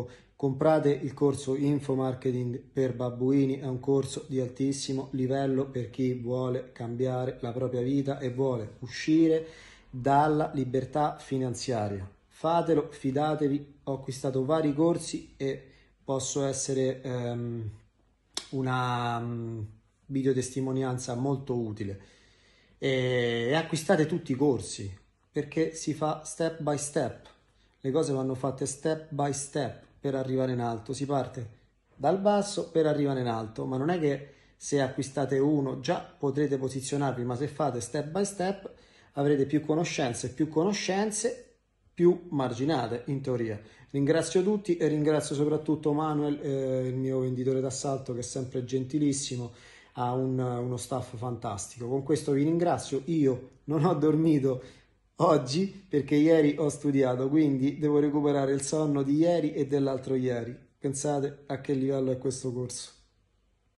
Ecco, comprate il corso Info Marketing per Babbuini, è un corso di altissimo livello per chi vuole cambiare la propria vita e vuole uscire dalla libertà finanziaria. Fatelo, fidatevi, ho acquistato vari corsi e posso essere um, una um, videotestimonianza molto utile. E, e acquistate tutti i corsi perché si fa step by step, le cose vanno fatte step by step per arrivare in alto, si parte dal basso per arrivare in alto, ma non è che se acquistate uno già potrete posizionarvi, ma se fate step by step avrete più conoscenze, più conoscenze, più marginate in teoria. Ringrazio tutti e ringrazio soprattutto Manuel, eh, il mio venditore d'assalto che è sempre gentilissimo, ha un, uno staff fantastico. Con questo vi ringrazio, io non ho dormito oggi perché ieri ho studiato, quindi devo recuperare il sonno di ieri e dell'altro ieri. Pensate a che livello è questo corso.